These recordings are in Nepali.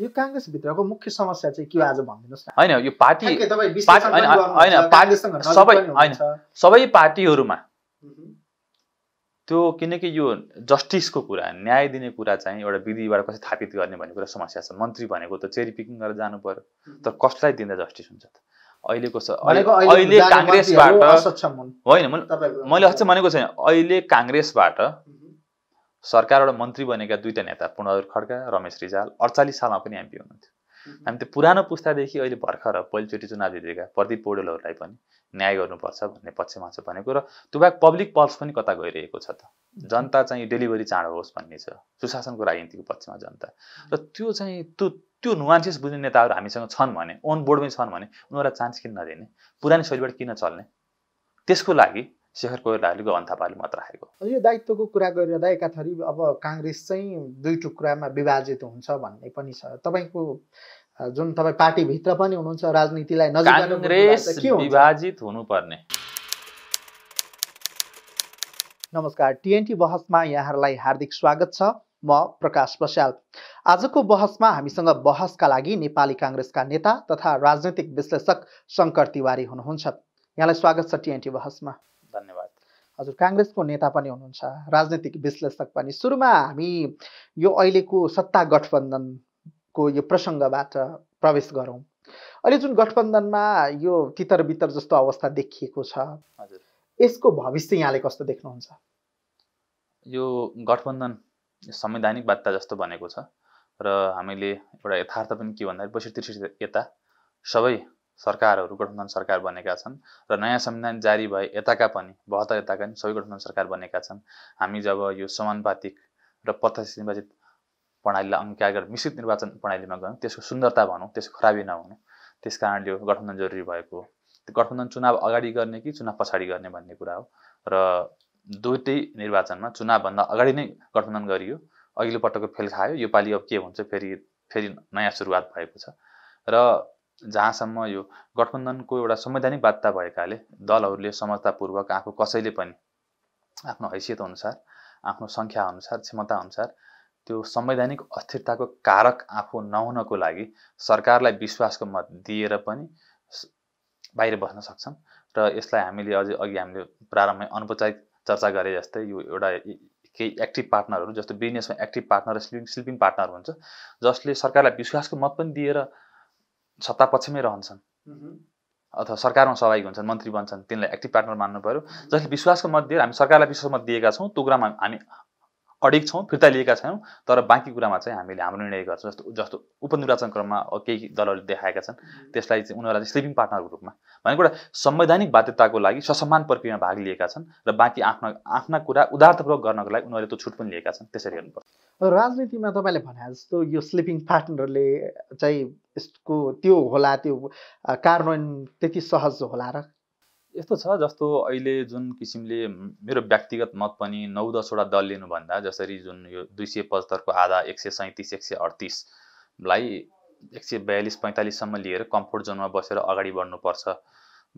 यो काङ्ग्रेसभित्रको मुख्य समस्या चाहिँ के हो आज भनिदिनुहोस् न होइन यो पार्टी होइन सबै होइन सबै पार्टीहरूमा त्यो किनकि यो जस्टिसको कुरा न्याय दिने कुरा चाहिँ एउटा विधिबाट कसरी थापित गर्ने भन्ने कुरा समस्या छ मन्त्री भनेको त चेरी पिकिङ गरेर जानु पर्यो तर कसलाई दिँदा जस्टिस हुन्छ त अहिलेको छ अहिले काङ्ग्रेसबाट होइन मैले अझै भनेको छैन अहिले काङ्ग्रेसबाट सरकारबाट मन्त्री बनेका दुईवटा नेता पूर्णबहादुर खड्का रमेश रिजाल अडचालिस सालमा पनि एमपी हुनुहुन्थ्यो हामी त्यो पुरानो पुस्तादेखि अहिले भर्खर पहिलोचोटि चुनाव जितेका प्रदीप पौडेलहरूलाई पनि न्याय गर्नुपर्छ भन्ने पक्षमा छ भनेको र त्यो बाहेक पब्लिक पल्स पनि कता गइरहेको छ त जनता चाहिँ डेलिभरी चाँडो होस् भन्ने छ सुशासनको राजनीतिको पक्षमा जनता र त्यो चाहिँ त्यो त्यो नुवान्सेस बुझ्ने नेताहरू हामीसँग छन् भने अन बोर्डमै छन् भने उनीहरूलाई चान्स किन नदिने पुरानो शैलीबाट किन चल्ने त्यसको लागि शेखर कोइरालाले अन्थापाले मात्र राखेको यो दायित्वको कुरा गरिरहँदा एकाथरी अब काङ्ग्रेस चाहिँ दुई टुक्रामा विभाजित हुन्छ भन्ने पनि छ तपाईँको जुन तपाईँ पार्टीभित्र पनि हुनुहुन्छ राजनीतिलाई काङ्ग्रेस विभाजित हुनुपर्ने नमस्कार टिएनटी बहसमा यहाँहरूलाई हार्दिक स्वागत छ म प्रकाश पस्याल आजको बहसमा हामीसँग बहसका लागि नेपाली काङ्ग्रेसका नेता तथा राजनैतिक विश्लेषक शङ्कर तिवारी हुनुहुन्छ यहाँलाई स्वागत छ टिएनटी बहसमा हजुर काङ्ग्रेसको नेता पनि हुनुहुन्छ राजनैतिक विश्लेषक पनि सुरुमा हामी यो अहिलेको सत्ता गठबन्धनको यो प्रसङ्गबाट प्रवेश गरौँ अहिले जुन गठबन्धनमा यो तितर बितर जस्तो अवस्था देखिएको छ हजुर यसको भविष्य यहाँले कस्तो देख्नुहुन्छ यो गठबन्धन संवैधानिक बाध्यता जस्तो भनेको छ र हामीले एउटा यथार्थ पनि के भन्दाखेरि बैसठी त्रिसठी यता सबै सरकारहरू गठबन्धन सरकार बनेका छन् र नयाँ संविधान जारी भए यताका पनि बहत्तर यताका पनि सबै गठबन्धन सरकार बनेका छन् हामी जब यो समानुपातिक र प्रत्यक्ष निर्वाचित प्रणालीलाई अङ्क्यार गरेर मिश्रित निर्वाचन प्रणालीमा गयौँ त्यसको सुन्दरता भनौँ त्यसको खराबी नहुनु त्यस कारणले यो गठबन्धन जरुरी भएको हो त्यो गठबन्धन चुनाव अगाडि गर्ने कि चुनाव पछाडि गर्ने भन्ने कुरा हो र दुइटै निर्वाचनमा चुनावभन्दा अगाडि नै गठबन्धन गरियो अघिल्लो पटकको फेल खायो योपालि अब के हुन्छ फेरि फेरि नयाँ सुरुवात भएको छ र जहाँसम्म यो गठबन्धनको एउटा संवैधानिक बाध्यता भएकाले दलहरूले समझतापूर्वक आफू कसैले पनि आफ्नो हैसियतअनुसार आफ्नो सङ्ख्याअनुसार क्षमताअनुसार त्यो संवैधानिक अस्थिरताको कारक आफू नहुनको लागि सरकारलाई विश्वासको मत दिएर पनि बाहिर बस्न सक्छन् र यसलाई हामीले अझै अघि हामीले प्रारम्भमै अनौपचारिक चर्चा गरे जस्तै यो एउटा केही एक्टिभ पार्टनरहरू जस्तो बिजनेसमा एक्टिभ पार्टनर र स्लिपिङ स्लिपिङ पार्टनर हुन्छ जसले सरकारलाई विश्वासको मत पनि दिएर सत्तापक्षमै रहन्छन् अथवा सरकारमा सहभागी हुन्छन् मन्त्री बन्छन् तिनलाई एक्टिभ पार्टनर मान्नु पऱ्यो जसले विश्वासको मत दिएर हामी सरकारलाई विश्वास मत दिएका छौँ त्यो कुरामा हामी अडिक छौँ फिर्ता लिएका छैनौँ तर बाँकी कुरामा चाहिँ हामीले हाम्रो निर्णय गर्छौँ जस्तो जस्तो उपनिर्वाचन क्रममा केही दलहरूले देखाएका छन् त्यसलाई चाहिँ उनीहरूलाई स्लिपिङ पार्टनरको रूपमा भनेको एउटा संवैधानिक बाध्यताको लागि ससम्मान प्रक्रियामा भाग लिएका छन् र बाँकी आफ्ना आफ्ना कुरा उदार्थपूर्वक गर्नको लागि उनीहरूले त्यो छुट पनि लिएका छन् त्यसरी हेर्नुपर्छ राजनीतिमा तपाईँले भने जस्तो यो स्लिपिङ पार्टनरले चाहिँ यसको त्यो होला त्यो कार्यान्वयन त्यति सहज होला र यस्तो छ जस्तो अहिले जुन किसिमले मेरो व्यक्तिगत मत पनि नौ दसवटा दल लिनुभन्दा जसरी जुन यो दुई सय पचहत्तरको आधा एक सय सैँतिस एक सय अडतिसलाई एक सय बयालिस पैँतालिससम्म लिएर कम्फोर्ट जोनमा बसेर अगाडि बढ्नुपर्छ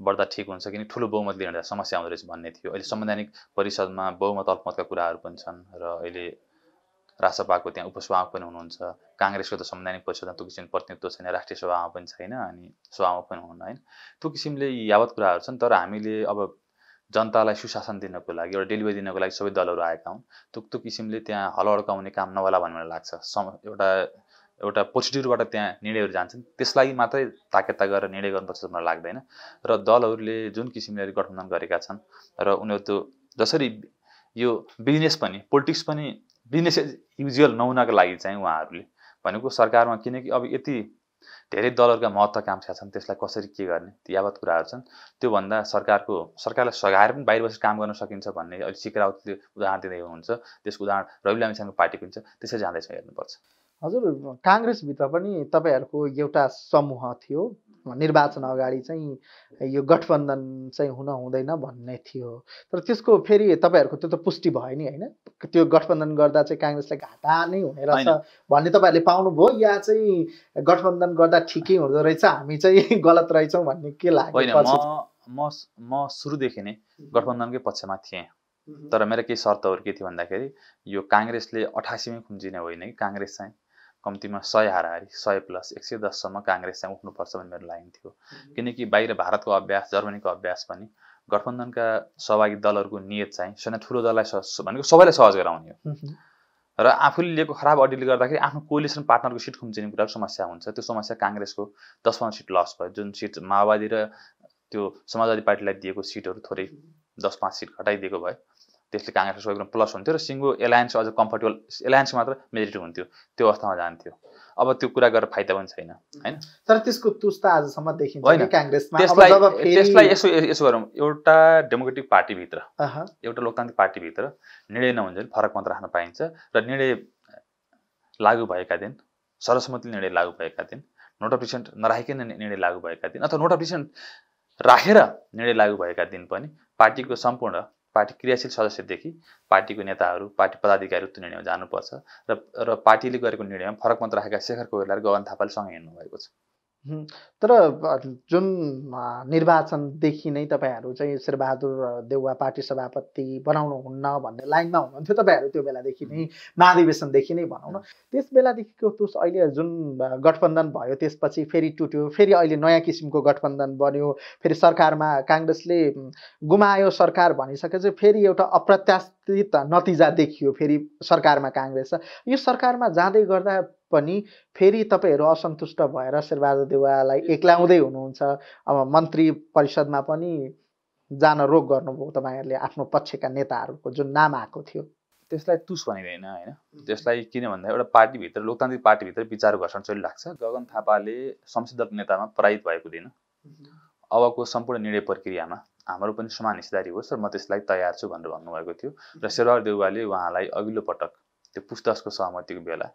बढ्दा ठिक हुन्छ किन ठुलो बहुमत लिएर समस्या आउँदो रहेछ भन्ने थियो अहिले संवैधानिक परिषदमा बहुमत अल्पमतका कुराहरू पनि छन् र अहिले रासपाको त्यहाँ उपसभामा पनि हुनुहुन्छ काङ्ग्रेसको त संवैधानिक परिषदमा त्यो किसिमको प्रतिनिधित्व छैन राष्ट्रिय सभामा पनि छैन अनि सभामा पनि हुन्न होइन त्यो किसिमले यावत कुराहरू छन् तर हामीले अब जनतालाई सुशासन दिनको लागि एउटा डेलिभरी दिनको लागि सबै दलहरू आएका हुन् त्यो त्यो किसिमले त्यहाँ हल अड्काउने काम नहोला भन्ने मलाई लाग्छ सम एउटा एउटा प्रोसिड्युरबाट त्यहाँ निर्णयहरू जान्छन् त्यसलाई मात्रै ताकेता गरेर निर्णय गर्नुपर्छ जस्तो मलाई लाग्दैन र दलहरूले जुन किसिमले गठबन्धन गरेका छन् र उनीहरू त्यो जसरी यो बिजनेस पनि पोलिटिक्स पनि बिजनेस युजुअल नहुनको लागि चाहिँ उहाँहरूले भनेको सरकारमा किनकि अब यति धेरै दलहरूका महत्त्वकाङ्क्षा छन् त्यसलाई कसरी के गर्ने यावत कुराहरू छन् त्योभन्दा सरकारको सरकारलाई सघाएर पनि बाहिर बसेर काम गर्न सकिन्छ भन्ने अहिले सिकरावतले उदाहरण दिँदै हुनुहुन्छ त्यसको उदाहरण रवि लामिछाङको पार्टी पनि छ त्यसरी जाँदैछ हेर्नुपर्छ हजुर काङ्ग्रेसभित्र पनि तपाईँहरूको एउटा समूह थियो निर्वाचन अगाडि चाहिँ यो गठबन्धन चाहिँ हुन हुँदैन भन्ने थियो तर त्यसको फेरि तपाईँहरूको त्यो त पुष्टि भयो नि होइन त्यो गठबन्धन गर्दा चाहिँ काङ्ग्रेसलाई घाटा नै हुने रहेछ भन्ने तपाईँहरूले पाउनुभयो या चाहिँ गठबन्धन गर्दा ठिकै हुँदो रहेछ हामी चाहिँ गलत रहेछौँ भन्ने के लाग्यो म म सुरुदेखि नै गठबन्धनकै पक्षमा थिएँ तर मेरो केही शर्तहरू के थियो भन्दाखेरि यो काङ्ग्रेसले अठासीमै खुम्चिने होइन कि काङ्ग्रेस चाहिँ कम्तीमा सय हाराहारी सय प्लस एक सय दससम्म काङ्ग्रेस चाहिँ उठ्नुपर्छ भन्ने मेरो लाइन थियो किनकि बाहिर भारतको अभ्यास जर्मनीको अभ्यास पनि गठबन्धनका सहभागी दलहरूको नियत चाहिँ सेना ठुलो दललाई भनेको सबैलाई सहज गराउने हो र आफूले लिएको खराब अडिटले गर्दाखेरि आफ्नो कोलिसन पार्टनरको सिट खुम्चिने कुराको समस्या हुन्छ त्यो समस्या काङ्ग्रेसको दस पन्ध्र सिट लस भयो जुन सिट माओवादी र त्यो समाजवादी पार्टीलाई दिएको सिटहरू थोरै दस पाँच सिट घटाइदिएको भयो त्यसले काङ्ग्रेसको सबै प्लस हुन्थ्यो र सिङ्गो एलायन्स अझ कम्फर्टेबल एलायन्स मात्र मेजोरिटी हुन्थ्यो त्यो अवस्थामा जान्थ्यो अब त्यो कुरा गरेर फाइदा पनि छैन होइन तर त्यसको तुस्ता आजसम्म देखिन्छ होइन त्यसलाई त्यसलाई यसो यसो गरौँ एउटा डेमोक्रेटिक पार्टीभित्र एउटा लोकतान्त्रिक पार्टीभित्र निर्णय नहुन्छ भने फरक मात्र राख्न पाइन्छ र निर्णय लागू भएका दिन सर्वसम्मति निर्णय लागू भएका दिन नोट अफ डिसेन्ट नराखिकन निर्णय लागू भएका दिन अथवा नोट अफ राखेर निर्णय लागू भएका दिन पनि पार्टीको सम्पूर्ण पार्टी क्रियाशील सदस्यदेखि पार्टीको नेताहरू पार्टी पदाधिकारी उक्त निर्णयमा जानुपर्छ र र पार्टीले गरेको निर्णयमा फरक मत राखेका शेखर कोइराला गगन थापाले सँग हिँड्नुभएको छ तर जुन निर्वाचनदेखि नै तपाईँहरू चाहिँ शेरबहादुर देउवा पार्टी सभापति बनाउनुहुन्न भन्ने लाइनमा हुनुहुन्थ्यो तपाईँहरू त्यो बेलादेखि नै महाधिवेशनदेखि नै भनौँ न त्यस बेलादेखिको तुस अहिले जुन गठबन्धन भयो त्यसपछि फेरि टुट्यो फेरि अहिले नयाँ किसिमको गठबन्धन बन्यो फेरि सरकारमा काङ्ग्रेसले गुमायो सरकार भनिसकेपछि फेरि एउटा अप्रत्याशित नतिजा देखियो फेरि सरकारमा काङ्ग्रेस यो सरकारमा जाँदै गर्दा पनि फेरि तपाईँहरू असन्तुष्ट भएर शेरबहादुर एक्लाउँदै दे हुनुहुन्छ अब मन्त्री परिषदमा पनि जान रोक गर्नुभयो तपाईँहरूले आफ्नो पक्षका नेताहरूको जुन नाम आएको थियो त्यसलाई तुस भनिँदैन होइन त्यसलाई किन भन्दा एउटा पार्टीभित्र लोकतान्त्रिक पार्टीभित्र विचार घर्षण चलिरहेको छ गगन थापाले संसद नेतामा पराजित भएको दिन अबको सम्पूर्ण निर्णय प्रक्रियामा हाम्रो पनि समान हिस्सेदारी होस् र म त्यसलाई तयार छु भनेर भन्नुभएको थियो र शेरबहादुर देउवाले उहाँलाई अघिल्लो पटक त्यो पुस्तकको सहमतिको बेला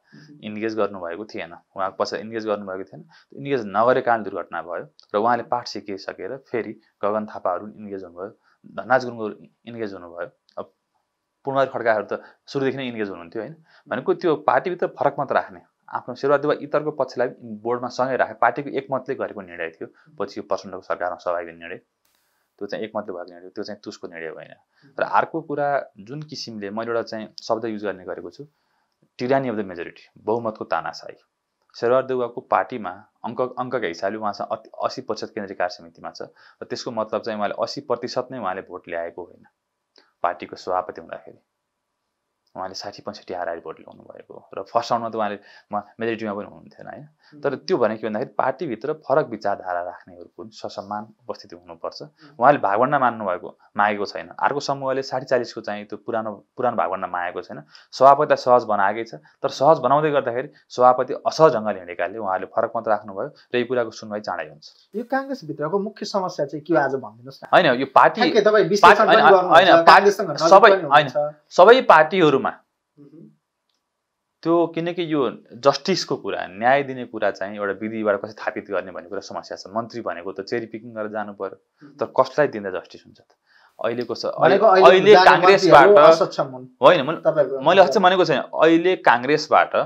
इन्गेज गर्नुभएको थिएन उहाँको पछाडि इन्गेज गर्नुभएको थिएन इन्गेज नगरे कारण दुर्घटना भयो र उहाँले पाठ सिकिसकेर फेरि गगन थापाहरू इन्गेज हुनुभयो धनराज गुरुङहरू इन्गेज हुनुभयो अब पूर्णहारी खड्काहरू त सुरुदेखि नै इन्गेज हुनुहुन्थ्यो होइन भनेको त्यो पार्टीभित्र फरक मात्र राख्ने आफ्नो सुरुवाती वा इतरको पक्षलाई बोर्डमा सँगै राखे पार्टीको एकमतले गरेको निर्णय थियो पछि यो प्रचण्डको सरकारमा सहभागी निर्णय त्यो चाहिँ एक भएको निर्णय त्यो चाहिँ तुसको निर्णय होइन र अर्को कुरा जुन किसिमले मैले एउटा चाहिँ शब्द युज गर्ने गरेको छु टिरानी अफ द मेजोरिटी बहुमतको तानासाई देउवाको पार्टीमा अङ्क अङ्कका हिसाबले उहाँसँग अति असी प्रतिशत केन्द्रीय कार्य समितिमा छ र त्यसको मतलब चाहिँ उहाँले असी प्रतिशत नै उहाँले भोट ल्याएको होइन पार्टीको सभापति हुँदाखेरि उहाँले साठी पैँसठी हाराहारी भोट ल्याउनु भएको र फर्स्ट राउन्डमा त उहाँले मेजोरिटीमा पनि हुनुहुन्थेन होइन तर त्यो भने के भन्दाखेरि पार्टीभित्र फरक विचारधारा राख्नेहरूको ससम्मान उपस्थिति हुनुपर्छ उहाँले भागवन्डा मान्नुभएको मागेको छैन अर्को समूहले साठी चालिसको चाहिँ त्यो पुरानो पुरानो भागवन्डा मागेको छैन सभापतिलाई सहज बनाएकै छ तर सहज बनाउँदै गर्दाखेरि सभापति असहज ढङ्गले हिँडेकाले उहाँले फरक मात्र राख्नुभयो र यो कुराको सुनवाई चाँडै हुन्छ यो काङ्ग्रेसभित्रको मुख्य समस्या चाहिँ के आज भनिदिनुहोस् न होइन यो पार्टी सबै होइन सबै पार्टीहरू त्यो किनकि यो जस्टिसको कुरा न्याय दिने कुरा चाहिँ एउटा विधिबाट कसरी स्थापित गर्ने भन्ने कुरा समस्या छ मन्त्री भनेको त चेरी पिकिङ गरेर जानु पर्यो तर कसलाई दिँदा जस्टिस हुन्छ त अहिलेको छ अहिले काङ्ग्रेसबाट होइन मैले अझै भनेको छैन अहिले काङ्ग्रेसबाट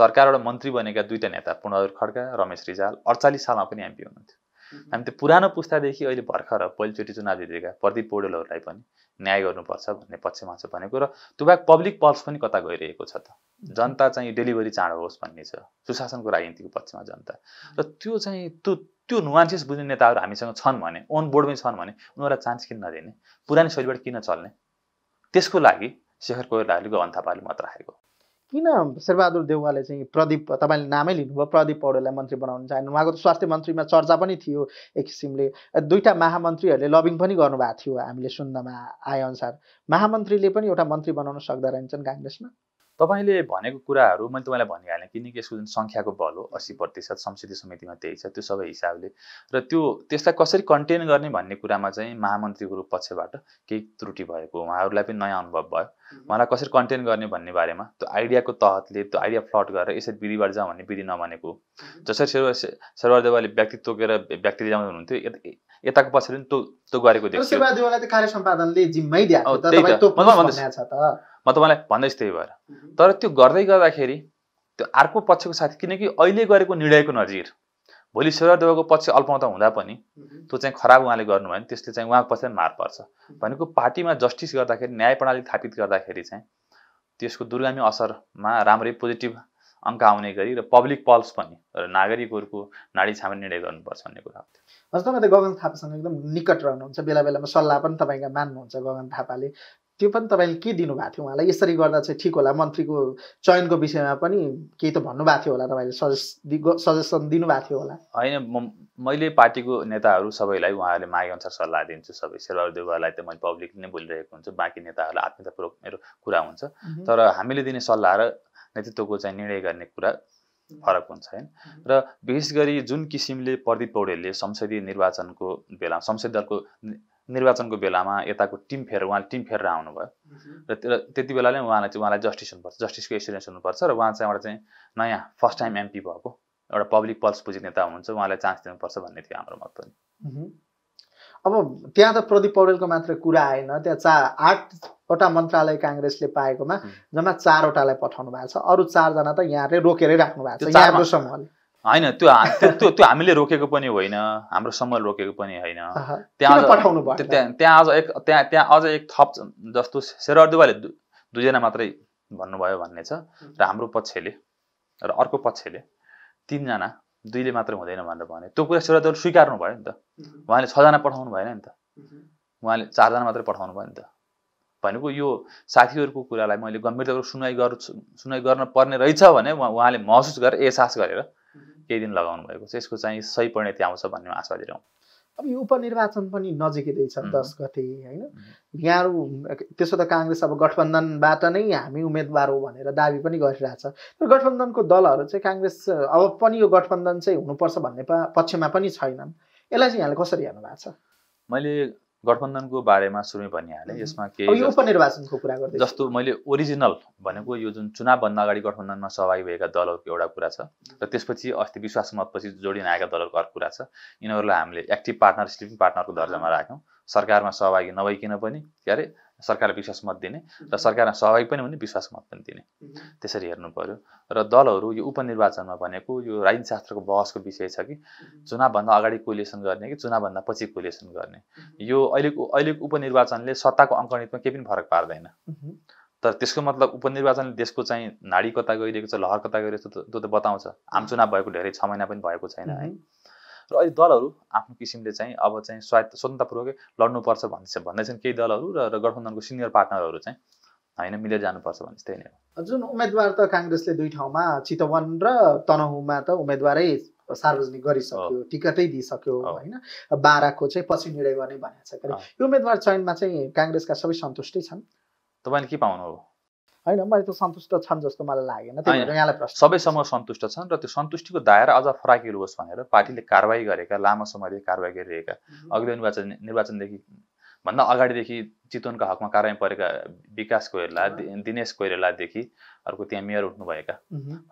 सरकारबाट मन्त्री बनेका दुईवटा नेता पुनर खड्का रमेश रिजाल अडचालिस सालमा पनि एमपी हुनुहुन्थ्यो हामी त्यो पुरानो पुस्तादेखि अहिले भर्खर पहिलोचोटि चुनाव जितेका प्रदीप पौडेलहरूलाई पनि न्याय गर्नुपर्छ भन्ने पक्षमा छ भनेको र त्यो बाहेक पब्लिक पल्स पनि कता गइरहेको छ त जनता चाहिँ डेलिभरी चाँडो होस् भन्ने छ सुशासनको राजनीतिको पक्षमा जनता र त्यो चाहिँ त्यो त्यो नुवान्सेस बुझ्ने नेताहरू हामीसँग छन् भने अन बोर्डमै छन् भने उनीहरूलाई चान्स किन नदिने पुरानो शैलीबाट किन चल्ने त्यसको लागि शेखर कोइरालाले गगन थापाले मत राखेको किन शेरबहादुर देउवाले चाहिँ प्रदीप तपाईँले नामै लिनुभयो प्रदीप पौडेललाई मन्त्री बनाउनु चाहनु उहाँको स्वास्थ्य मन्त्रीमा चर्चा पनि थियो एक किसिमले दुईवटा महामन्त्रीहरूले लबिङ पनि गर्नुभएको थियो हामीले सुन्नमा आएअनुसार महामन्त्रीले पनि एउटा मन्त्री बनाउन सक्दा रहेछन् काङ्ग्रेसमा तपाईँले भनेको कुराहरू मैले तपाईँलाई भनिहालेँ किनकि यसको जुन सङ्ख्याको बल हो अस्सी प्रतिशत संसदीय समितिमा त्यही छ त्यो सबै हिसाबले र त्यो त्यसलाई कसरी कन्टेन गर्ने भन्ने कुरामा चाहिँ महामन्त्रीको पक्षबाट केही त्रुटि भएको उहाँहरूलाई पनि नयाँ अनुभव भयो उहाँलाई कसरी कन्टेन गर्ने भन्ने बारेमा त्यो आइडियाको तहतले त्यो आइडिया फ्लट गरेर यसरी विधिबाट जाउँ भन्ने विधि नभनेको जसरी शेर शेरबहादेवाले व्यक्ति तोकेर व्यक्ति जाउँदै हुनुहुन्थ्यो यताको पछाडि पनि त्यो त्यो गरेको देख्छु म तपाईँलाई भन्दैछु त्यही भएर तर त्यो गर्दै गर्दाखेरि त्यो अर्को पक्षको साथी किनकि अहिले गरेको निर्णयको नजिर भोलि देवको पक्ष अल्पाउँदा हुँदा पनि त्यो चाहिँ खराब उहाँले गर्नुभयो भने त्यसले चाहिँ उहाँको पक्ष मार पर्छ भनेको पार्टीमा जस्टिस गर्दाखेरि न्याय प्रणाली स्थापित गर्दाखेरि चाहिँ त्यसको दुर्गामी असरमा राम्रै पोजिटिभ अङ्क आउने गरी र पब्लिक पल्स पनि र नागरिकहरूको नाडी छामा निर्णय गर्नुपर्छ भन्ने कुरा हजुर तपाईँ त गगन थापासँग एकदम निकट रहनुहुन्छ बेला बेलामा सल्लाह पनि तपाईँका मान्नुहुन्छ गगन थापाले त्यो पनि तपाईँले के दिनुभएको थियो उहाँलाई यसरी गर्दा चाहिँ ठिक होला मन्त्रीको चयनको विषयमा पनि केही त भन्नुभएको थियो होला तपाईँले सजेस्ट सजेसन दिनुभएको थियो होला होइन म मैले पार्टीको नेताहरू सबैलाई उहाँहरूले मागेअनुसार सल्लाह दिन्छु सबै शेरबहादुर देवाललाई त मैले पब्लिक नै बोलिरहेको हुन्छु बाँकी नेताहरूलाई आत्मीयतापूर्वक मेरो कुरा हुन्छ तर हामीले दिने सल्लाह र नेतृत्वको चाहिँ निर्णय गर्ने कुरा फरक हुन्छ होइन र विशेष गरी जुन किसिमले प्रदीप पौडेलले संसदीय निर्वाचनको बेला संसदीय दलको निर्वाचनको बेलामा यताको टिम फेर उहाँले टिम फेरेर आउनुभयो र त्यति बेला नै उहाँलाई चाहिँ उहाँलाई जस्टिस हुनुपर्छ जस्टिसको एक्सपिरियन्स हुनुपर्छ र उहाँ चाहिँ एउटा चाहिँ नयाँ फर्स्ट टाइम एमपी भएको एउटा पब्लिक पल्स पुजी नेता हुनुहुन्छ उहाँलाई चान्स दिनुपर्छ भन्ने थियो हाम्रो मत पनि अब त्यहाँ त प्रदीप पौडेलको मात्र कुरा आएन त्यहाँ चा आठवटा मन्त्रालय काङ्ग्रेसले पाएकोमा जम्मा चारवटालाई पठाउनु भएको छ अरू चारजना त यहाँले रोकेरै राख्नु भएको छ होइन त्यो त्यो त्यो हामीले रोकेको पनि होइन हाम्रो समय रोकेको पनि होइन त्यहाँ त्यहाँ त्यहाँ आज एक त्यहाँ त्यहाँ अझ एक थप जस्तो शेरअर्दुवाले दुईजना मात्रै भन्नुभयो भन्ने छ र हाम्रो पक्षले र अर्को पक्षले तिनजना दुईले मात्र हुँदैन भनेर भने त्यो कुरा शेरअर्दुवाले स्वीकार्नु भयो नि त उहाँले छजना पठाउनु भएन नि त उहाँले चारजना मात्रै पठाउनु भयो नि त भनेको यो साथीहरूको कुरालाई मैले गम्भीरतापूर्वक सुनवाई गर् सुनवाई गर्न पर्ने रहेछ भने उहाँले महसुस गरेर एहसास गरेर केही दिन लगाउनु भएको छ यसको चाहिँ सही परिणति आउँछ भन्ने म आशा रहँ अब यो उपनिर्वाचन पनि नजिकै छ दस गते होइन यहाँहरू त्यसो त काङ्ग्रेस अब गठबन्धनबाट नै हामी उम्मेदवार हो भनेर दावी पनि गरिरहेछ तर गठबन्धनको दलहरू चाहिँ काङ्ग्रेस अब पनि यो गठबन्धन चाहिँ हुनुपर्छ भन्ने पक्षमा पनि छैनन् यसलाई चाहिँ यहाँले कसरी हेर्नु भएको छ मैले गठबन्धनको बारेमा सुरुमै भनिहालेँ यसमा के उपनिर्वाचनको कुरा गर्दै जस्तो मैले ओरिजिनल भनेको यो जुन चुनावभन्दा अगाडि गठबन्धनमा सहभागी भएका दलहरूको एउटा कुरा छ र त्यसपछि अस्ति विश्वास मतपछि जोडिन आएका दलहरूको अर्को कुरा छ यिनीहरूलाई हामीले एक्टिभ पार्टनर स्लिपिङ पार्टनरको दर्जामा राख्यौँ सरकारमा सहभागी नभइकन पनि के अरे सरकारलाई विश्वास मत दिने र सरकारमा सहभागी पनि हुने विश्वास मत पनि दिने त्यसरी हेर्नु पर्यो र दलहरू यो उपनिर्वाचनमा भनेको यो राजनीतिशास्त्रको बहसको विषय छ कि चुनावभन्दा अगाडि कोलेसन गर्ने कि चुनावभन्दा पछि कोलेसन गर्ने यो अहिलेको अहिलेको उपनिर्वाचनले सत्ताको अङ्कणितमा केही पनि फरक पार्दैन तर त्यसको मतलब उपनिर्वाचनले देशको चाहिँ नाडी कता गइरहेको छ लहर कता गइरहेको छ त्यो त बताउँछ आम चुनाव भएको धेरै छ महिना पनि भएको छैन है र अहिले दलहरू आफ्नो किसिमले चाहिँ अब चाहिँ स्वायत्त स्वतन्त्रपूर्वकै लड्नुपर्छ भन्दैछ भन्दैछन् केही दलहरू र गठबन्धनको सिनियर पार्टनरहरू चाहिँ होइन मिलेर जानुपर्छ भन्छ त्यही नै जुन उम्मेदवार त काङ्ग्रेसले दुई ठाउँमा चितवन र तनहुमा त उम्मेदवारै सार्वजनिक गरिसक्यो टिकटै दिइसक्यो होइन बाह्रको चाहिँ पछि निर्णय गर्ने भनेको छ यो उम्मेदवार चयनमा चाहिँ काङ्ग्रेसका सबै सन्तुष्टै छन् तपाईँले के पाउनु हो होइन मैले त सन्तुष्ट छन् जस्तो मलाई लागेन त्यही भएर सन्तुष्ट छन् र त्यो सन्तुष्टिको दायरा अझ फराकिलो होस् भनेर पार्टीले कारवाही गरेका लामो समयदेखि कारवाही गरिरहेका अघिल्लो निर्वाचन निर्वाचनदेखि भन्दा अगाडिदेखि चितवनका हकमा कारवाही परेका विकास कोइराला दिनेश कोइरालादेखि अर्को त्यहाँ मेयर उठ्नुभएका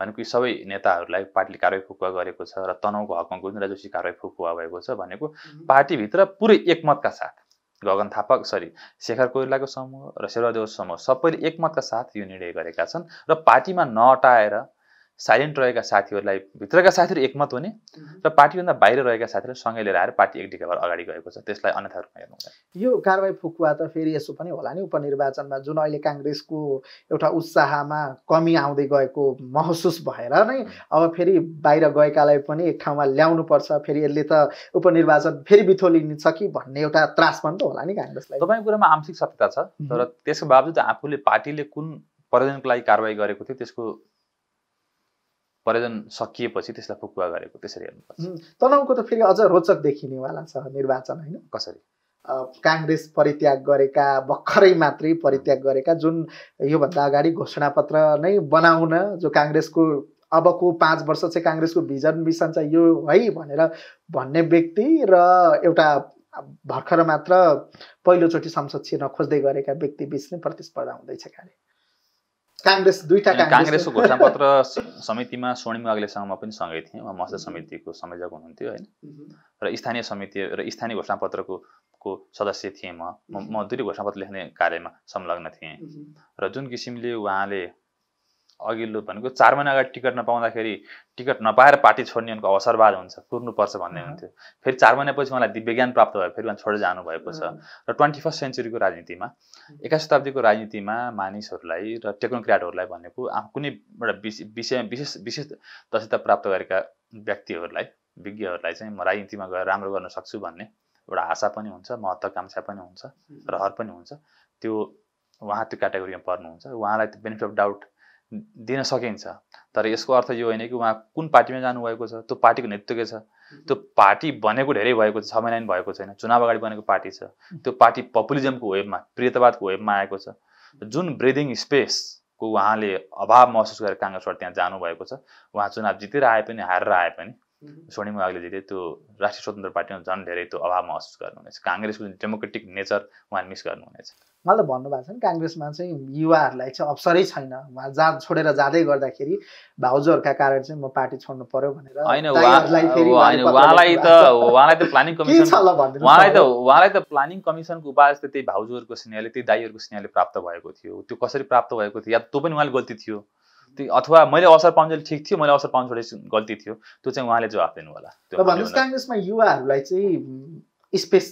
भनेको यी सबै नेताहरूलाई पार्टीले कारवाही फुकुवा गरेको छ र तनाउको हकमा गुन्द्रा जोशी कारवाही फुकुवा भएको छ भनेको पार्टीभित्र पुरै एकमतका साथ गगन थापा सरी शेखर कोइर्लाको समूह र शेरबहादुर समूह सबैले एकमतका साथ यो निर्णय गरेका छन् र पार्टीमा नअटाएर साइलेन्ट रहेका साथीहरूलाई भित्रका साथीहरू एकमत हुने र पार्टीभन्दा बाहिर रहेका साथीहरू सँगै लिएर आएर पार्टी एक डिका भएर अगाडि गएको छ त्यसलाई अन्यथा रूपमा हेर्नु यो कारवाही फुकुवा त फेरि यसो पनि होला नि उपनिर्वाचनमा जुन अहिले काङ्ग्रेसको एउटा उत्साहमा कमी आउँदै गएको महसुस भएर नै अब फेरि बाहिर गएकालाई पनि एक ठाउँमा ल्याउनु पर्छ फेरि यसले त उपनिर्वाचन फेरि बिथोलिन्छ कि भन्ने एउटा त्रास पनि त होला नि काङ्ग्रेसलाई तपाईँको कुरामा आंशिक सत्यता छ तर त्यसको बावजुद आफूले पार्टीले कुन प्रयोजनको लागि कारवाही गरेको थियो त्यसको परिजन सकिएपछि त्यसलाई फुकुवा गरेको त्यसरी हेर्नुपर्छ तनाउको त फेरि अझ रोचक देखिनेवाला छ निर्वाचन होइन कसरी काङ्ग्रेस परित्याग गरेका भर्खरै मात्रै परित्याग गरेका जुन योभन्दा अगाडि घोषणापत्र नै बनाउन जो काङ्ग्रेसको अबको पाँच वर्ष चाहिँ काङ्ग्रेसको भिजन मिसन चाहिँ यो है भनेर भन्ने व्यक्ति र एउटा भर्खर मात्र पहिलोचोटि संसद छिर्न खोज्दै गरेका व्यक्ति बिच नै प्रतिस्पर्धा हुँदैछ काले काङ्ग्रेस दुईटा काङ्ग्रेसको घोषणापत्र समितिमा स्वर्णिम अग्लेसँग पनि सँगै थिएँ उहाँ मत्स्य समितिको संयोजक हुनुहुन्थ्यो होइन र स्थानीय समिति र स्थानीय घोषणापत्रको को सदस्य थिएँ म म दुईवटै घोषणापत्र लेख्ने कार्यमा संलग्न थिएँ र जुन किसिमले उहाँले अघिल्लो भनेको चार महिना अगाडि टिकट नपाउँदाखेरि टिकट नपाएर पार्टी छोड्ने उनको अवसरवाद हुन्छ कुर्नुपर्छ भन्ने हुन्थ्यो फेरि चार महिनापछि उहाँलाई दिव्यज्ञान प्राप्त भयो फेरि उहाँ छोडेर जानुभएको छ र ट्वेन्टी फर्स्ट सेन्चुरीको राजनीतिमा एक्काइस शताब्दीको राजनीतिमा मानिसहरूलाई र टेक्नोक्राटहरूलाई भनेको कुनै एउटा विषय विशेष विशेष दक्षता प्राप्त गरेका व्यक्तिहरूलाई विज्ञहरूलाई चाहिँ म राजनीतिमा गएर राम्रो गर्न सक्छु भन्ने एउटा आशा पनि हुन्छ महत्त्वकाङ्क्षा पनि हुन्छ रहर पनि हुन्छ त्यो उहाँ त्यो क्याटेगोरीमा पर्नुहुन्छ उहाँलाई त्यो बेनिफिट अफ डाउट दिन सकिन्छ तर यसको अर्थ यो होइन कि उहाँ कुन पार्टीमा जानुभएको छ त्यो पार्टीको नेतृत्व के छ त्यो पार्टी बनेको धेरै भएको छ छ महिना भएको छैन चुनाव अगाडि बनेको पार्टी छ त्यो पार्टी पपुलिजमको वेबमा प्रियतावादको वेबमा आएको छ जुन ब्रिदिङ स्पेसको उहाँले अभाव महसुस गरेर काङ्ग्रेसबाट त्यहाँ जानुभएको छ उहाँ चुनाव जितेर आए पनि हारेर आए पनि Mhm. सोनिम आग्लेजीले त्यो राष्ट्रिय स्वतन्त्र पार्टीमा झन् धेरै त्यो अभाव महसुस गर्नुहुनेछ काङ्ग्रेसको जुन डेमोक्रेटिक नेचर उहाँले मिस गर्नुहुनेछ उहाँले भन्नुभएको छ नि काङ्ग्रेसमा चाहिँ युवाहरूलाई चाहिँ अवसरै छैन उहाँ जा छोडेर जाँदै गर्दाखेरि भाउजूहरूका कारण चाहिँ म पार्टी छोड्नु पर्यो भनेर होइन उहाँलाई त उहाँलाई त प्लानिङ कमिसन उहाँलाई त उहाँलाई त प्लानिङ कमिसनको उपाय त त्यही भाउजूहरूको स्नेहले त्यही दाईहरूको स्नेहले प्राप्त भएको थियो त्यो कसरी प्राप्त भएको थियो या त्यो पनि उहाँले गल्ती थियो अथवा मैले अवसर पाउनु ठिक थियो मैले अवसर पाउनु गल्ती थियो त्यो चाहिँ उहाँले जवाफ दिनु होला भन्नुहोस् काङ्ग्रेसमा युवाहरूलाई चाहिँ स्पेस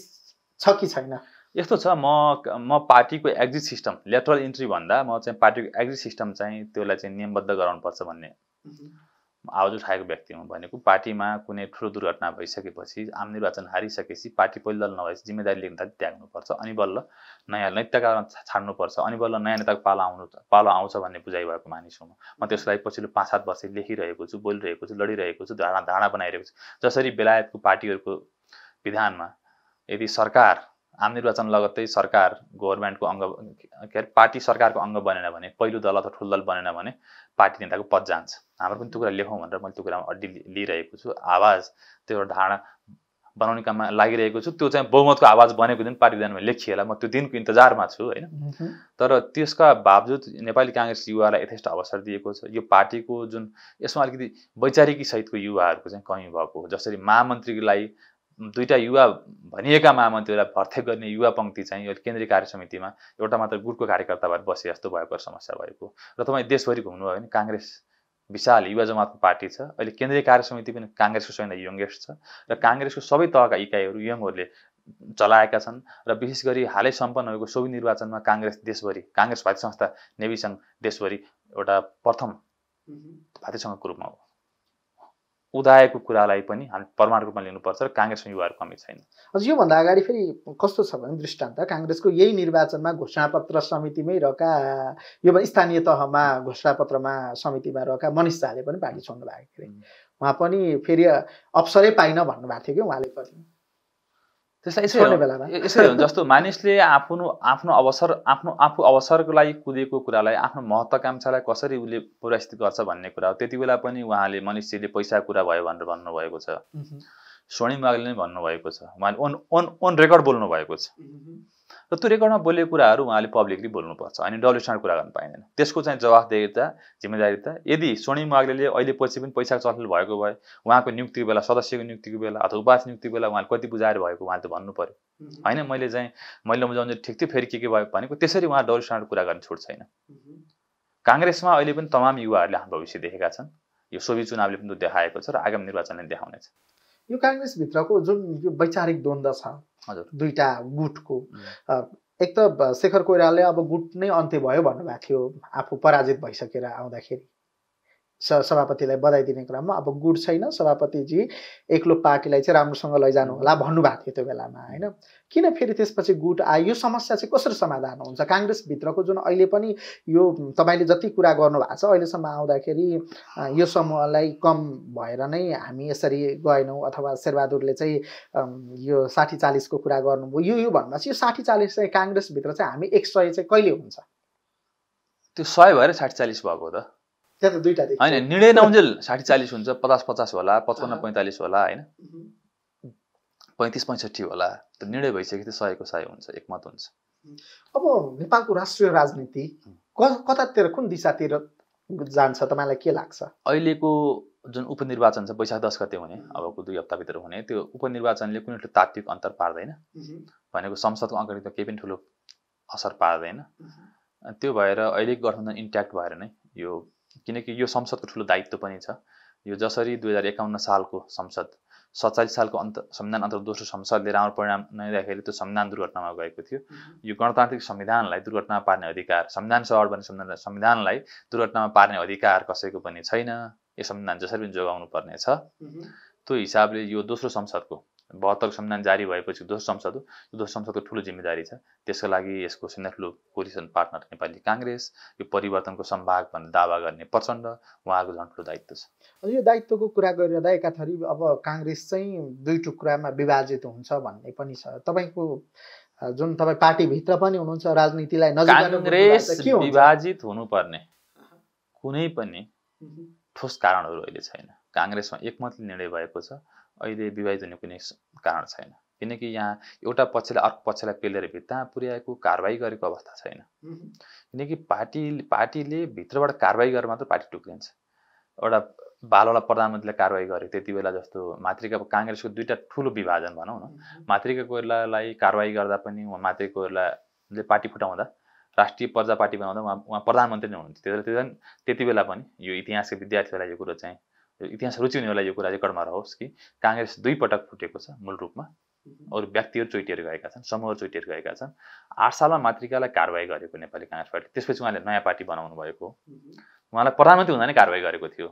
छ कि छैन यस्तो छ म म पार्टीको एक्जिट सिस्टम लेटरल इन्ट्री भन्दा म चाहिँ पार्टीको एक्जिट सिस्टम चाहिँ त्यसलाई चाहिँ नियमबद्ध गराउनुपर्छ भन्ने आवाज उठाएको व्यक्ति हुँ भनेको पार्टीमा कुनै ठुलो दुर्घटना भइसकेपछि आम निर्वाचन हारिसकेपछि पार्टी पहिलो दल नभएपछि जिम्मेदारी लिन त त्याग्नुपर्छ अनि बल्ल नयाँ नैतिकता छाड्नुपर्छ अनि बल्ल नयाँ नेताको पालो आउनु पालो आउँछ भन्ने बुझाइ भएको मानिस हुँ म त्यसलाई पछिल्लो पाँच सात वर्ष लेखिरहेको छु बोलिरहेको छु लडिरहेको छु धारणा धारणा बनाइरहेको छु जसरी बेलायतको पार्टीहरूको विधानमा यदि सरकार आम निर्वाचन लगत्तै सरकार गभर्मेन्टको अङ्ग के अरे पार्टी सरकारको अङ्ग बनेन भने पहिलो दल अथवा ठुलो दल बनेन भने पार्टी नेताको पद जान्छ हाम्रो पनि त्यो कुरा लेखौँ भनेर मैले त्यो कुरामा अड्डी लिइरहेको छु आवाज त्यो एउटा धारणा बनाउने काममा लागिरहेको छु त्यो चाहिँ बहुमतको आवाज बनेको दिन पार्टी विधानमा लेखिएला म त्यो दिनको इन्तजारमा छु होइन तर त्यसका बावजुद नेपाली काङ्ग्रेस युवालाई यथेष्ट अवसर दिएको छ यो पार्टीको जुन यसमा अलिकति वैचारिकी सहितको युवाहरूको चाहिँ कमी भएको हो जसरी महामन्त्रीलाई दुईवटा युवा भनिएका महामन्त्रीलाई भर्थे गर्ने युवा पङ्क्ति चाहिँ यो केन्द्रीय कार्य समितिमा एउटा मात्र गुटको कार्यकर्ता भएर बसे जस्तो भएको समस्या भएको र तपाईँ देशभरि घुम्नुभयो भने काङ्ग्रेस विशाल युवा जमातको पार्टी छ अहिले केन्द्रीय कार्य समिति पनि काङ्ग्रेसको सबैभन्दा यङ्गेस्ट छ र काङ्ग्रेसको सबै तहका इकाइहरू यङहरूले चलाएका छन् र विशेष गरी हालै सम्पन्न भएको सोभि निर्वाचनमा काङ्ग्रेस देशभरि काङ्ग्रेस भारतीय संस्था नेभी सङ्घ देशभरि एउटा प्रथम भारतीय सङ्घको रूपमा हो उदाएको कुरालाई पनि हामी प्रमाण रूपमा लिनुपर्छ र काङ्ग्रेसमा युवाहरू कमी छैन हजुर योभन्दा अगाडि फेरि कस्तो छ भने दृष्टान्त काङ्ग्रेसको यही निर्वाचनमा घोषणापत्र समितिमै रहेका यो स्थानीय तहमा घोषणापत्रमा समितिमा रहेका मनिष झाले पनि पार्टी छोड्नु भएको थियो उहाँ पनि फेरि अवसरै पाइन भन्नुभएको थियो कि उहाँले पनि त्यसलाई छोड्ने बेलामा यसरी हुन्छ जस्तो मानिसले आफ्नो आफ्नो अवसर आफ्नो आफू अवसरको लागि कुदेको कुरालाई आफ्नो महत्त्वकांक्षालाई कसरी उसले पुरस्थित गर्छ भन्ने कुरा हो त्यति बेला पनि उहाँले मनुष्यले पैसा कुरा भयो भनेर भन्नुभएको छ स्वर्णिम बागले नै भन्नुभएको छ उहाँले ओन ओन ओन रेकर्ड बोल्नुभएको छ र त्यो रेकर्डमा बोलेको कुराहरू उहाँले पब्लिकली बोल्नुपर्छ अनि डब्लुएससँग कुरा गर्नु पाइँदैन त्यसको चाहिँ जवाफदेता त यदि सोनी माग्रेले अहिले पछि पनि पैसा चलफल भएको भए उहाँको नियुक्तिको बेला सदस्यको नियुक्तिको बेला अथवा उपास नियुक्तिको बेला उहाँले कति बुझाएर भएको उहाँले त भन्नु पऱ्यो होइन मैले चाहिँ मैले नबुझाउनु ठिक थियो फेरि के के भयो भनेको त्यसरी उहाँ डब्लुएससँग कुरा गर्ने छुट छैन काङ्ग्रेसमा अहिले पनि तमाम युवाहरूले आफ्नो भविष्य देखेका छन् यो सोभि चुनावले पनि देखाएको छ र आगामी निर्वाचनले देखाउनेछ यो काङ्ग्रेसभित्रको जुन यो वैचारिक द्वन्द्व छ हजुर दुईवटा गुटको एक त शेखर कोइरालाले अब गुट नै अन्त्य भयो भन्नुभएको थियो आफू पराजित भइसकेर आउँदाखेरि सभापतिलाई बधाई दिने क्रममा अब गुड छैन सभापतिजी एक्लो पार्टीलाई चाहिँ राम्रोसँग लैजानु होला भन्नुभएको थियो त्यो बेलामा होइन किन फेरि त्यसपछि गुट आयो यो समस्या चाहिँ कसरी समाधान हुन्छ काङ्ग्रेसभित्रको जुन अहिले पनि यो तपाईँले जति कुरा गर्नुभएको छ अहिलेसम्म आउँदाखेरि यो समूहलाई कम भएर नै हामी यसरी गएनौँ अथवा शेरबहादुरले चाहिँ यो साठी चालिसको कुरा गर्नुभयो यो यो भन्दा चाहिँ यो साठी चालिस चाहिँ काङ्ग्रेसभित्र चाहिँ हामी एक सय चाहिँ कहिले हुन्छ त्यो सय भएर साठी चालिस भएको त त्यहाँ त दुईवटा होइन निर्णय नहुन्जेल साठी चालिस हुन्छ पचास पचास होला पचपन्न पैँतालिस होला होइन पैँतिस पैँसठी होला त्यो निर्णय भइसक्यो त्यो सयको सय हुन्छ एकमत हुन्छ अब नेपालको राष्ट्रिय राजनीति कतातिर कुन दिशातिर जान्छ तपाईँलाई के लाग्छ अहिलेको जुन उपनिर्वाचन छ वैशाख दस गते हुने अबको दुई हप्ताभित्र हुने त्यो उपनिर्वाचनले कुनै ठुलो तात्विक अन्तर पार्दैन भनेको संसदको अगाडि त केही पनि ठुलो असर पार्दैन त्यो भएर अहिलेको गठबन्धन इन्ट्याक्ट भएर नै यो किनकि यो संसदको ठुलो दायित्व पनि छ यो जसरी दुई हजार एकाउन्न सालको संसद सत्तालिस सालको अन्त संविधान अन्तर्गत दोस्रो संसदले राम्रो परिणाम नहुँदाखेरि त्यो संविधान दुर्घटनामा गएको थियो यो गणतान्त्रिक संविधानलाई दुर्घटनामा पार्ने अधिकार संविधान सहर भन्ने संविधान संविधानलाई दुर्घटनामा पार्ने अधिकार कसैको पनि छैन यो संविधान जसरी पनि जोगाउनु पर्नेछ त्यो हिसाबले यो दोस्रो संसदको बहत्तरको संविधान जारी भएपछि दोस्रो संसद हो दोस्रो संसदको ठुलो जिम्मेदारी छ त्यसको लागि यसको सेना ठुलो पार्टनर नेपाली काङ्ग्रेस यो परिवर्तनको सम्भाग भन्ने दावा गर्ने प्रचण्ड उहाँको झन् ठुलो दायित्व छ यो दायित्वको कुरा गरिरहँदा एकाथरी अब काङ्ग्रेस चाहिँ दुई टुक्रामा विभाजित हुन्छ भन्ने पनि छ तपाईँको जुन तपाईँ पार्टीभित्र पनि हुनुहुन्छ राजनीतिलाई काङ्ग्रेस विभाजित हुनुपर्ने कुनै पनि ठोस कारणहरू अहिले छैन काङ्ग्रेसमा एकमतले निर्णय भएको छ अहिले विवाहित हुने कुनै कारण छैन किनकि यहाँ एउटा पक्षले अर्को पक्षलाई पेलेर भित्ता पुर्याएको कारवाही गरेको अवस्था छैन किनकि पार्टी पार्टीले भित्रबाट कारवाही गरेर मात्र पार्टी टुक्रिन्छ एउटा बालवाला प्रधानमन्त्रीले कारवाही गरे त्यति बेला जस्तो मातृका काङ्ग्रेसको दुईवटा ठुलो विभाजन भनौँ न मातृका कोइरालालाई कारवाही गर्दा पनि उहाँ मातृ कोइरालाले पार्टी फुटाउँदा राष्ट्रिय प्रजा पार्टी बनाउँदा उहाँ उहाँ प्रधानमन्त्री नै हुनुहुन्थ्यो त्यति त्यति बेला पनि यो इतिहासको विद्यार्थीहरूलाई यो कुरो चाहिँ इतिहास रुचि होला यो कुरा चाहिँ कडमा रहोस् कि काङ्ग्रेस दुई पटक फुटेको छ मूल रूपमा अरू व्यक्तिहरू चोइटिएर गएका छन् समूहहरू चोइटिएर गएका छन् आठ सालमा मातृकालाई कारवाही गरेको नेपाली काङ्ग्रेस पार्टी त्यसपछि उहाँले नयाँ पार्टी बनाउनु भएको उहाँलाई प्रधानमन्त्री हुँदा नै कारवाही गरेको थियो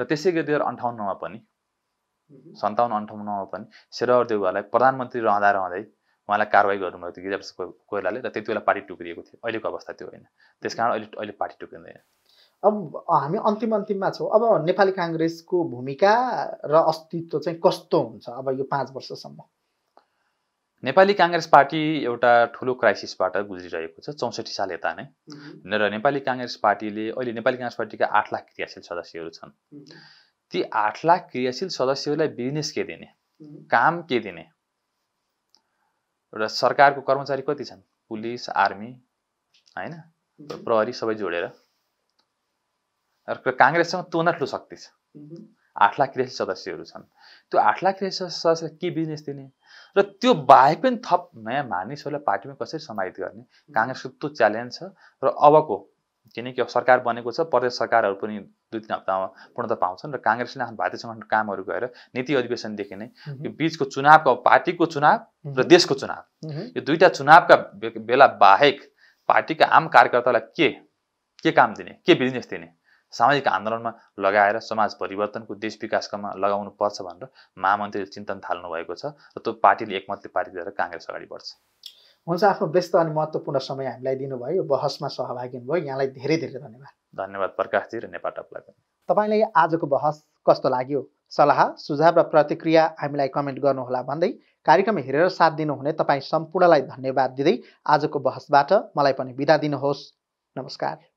र त्यसै गरी दुई हजार अन्ठाउन्नमा पनि सन्ताउन्न अन्ठाउन्नमा पनि शेरबहादुर देउवालाई प्रधानमन्त्री रहँदा रहँदै उहाँलाई कारवाही गर्नुभएको थियो गिरिजाप्रसाद कोइरालाले र त्यति बेला पार्टी टुक्रिएको थियो अहिलेको अवस्था त्यो होइन त्यस कारण अहिले अहिले पार्टी टुक्रिँदैन अब हामी अन्तिम अन्तिममा छौँ अब नेपाली काङ्ग्रेसको भूमिका र अस्तित्व चाहिँ कस्तो हुन्छ अब यो पाँच वर्षसम्म नेपाली काङ्ग्रेस पार्टी एउटा ठुलो क्राइसिसबाट गुज्रिरहेको छ चौसठी साल यता नै र नेपाली काङ्ग्रेस पार्टीले अहिले नेपाली काङ्ग्रेस पार्टीका आठ लाख क्रियाशील सदस्यहरू छन् ती आठ लाख क्रियाशील सदस्यहरूलाई बिजनेस के दिने काम के दिने एउटा सरकारको कर्मचारी कति छन् पुलिस आर्मी होइन प्रहरी सबै जोडेर र काङ्ग्रेससँग ठुलो शक्ति छ आठ लाख कृषि सदस्यहरू छन् त्यो आठ लाख कृषि सदस्य के बिजनेस दिने र त्यो बाहेक पनि थप नयाँ मानिसहरूलाई पार्टीमा कसरी समाहित गर्ने काङ्ग्रेसको त्यो च्यालेन्ज छ र अबको किनकि अब सरकार बनेको छ प्रदेश सरकारहरू पनि दुई तिन हप्तामा पूर्णता पाउँछन् र काङ्ग्रेसले आफ्नो भारतीय सङ्गठनको कामहरू गएर नीति अधिवेशनदेखि नै यो बिचको चुनावको पार्टीको चुनाव र देशको चुनाव यो दुईवटा चुनावका बेला बाहेक पार्टीका आम कार्यकर्तालाई के के काम दिने के बिजनेस दिने सामाजिक आन्दोलनमा लगाएर समाज परिवर्तनको देश विकासकामा लगाउनु पर्छ भनेर महामन्त्रीले चिन्तन थाल्नु भएको छ र त्यो पार्टीले एकमतले पार्टी गरेर काङ्ग्रेस अगाडि बढ्छ हुन्छ आफ्नो व्यस्त अनि महत्त्वपूर्ण समय हामीलाई दिनुभयो बहसमा सहभागी हुनुभयो यहाँलाई धेरै धेरै धन्यवाद धन्यवाद प्रकाशजी र नेपाल टपलाई तपाईँलाई आजको बहस कस्तो लाग्यो सल्लाह सुझाव र प्रतिक्रिया हामीलाई कमेन्ट गर्नुहोला भन्दै कार्यक्रम हेरेर साथ दिनुहुने तपाईँ सम्पूर्णलाई धन्यवाद दिँदै आजको बहसबाट मलाई पनि बिदा दिनुहोस् नमस्कार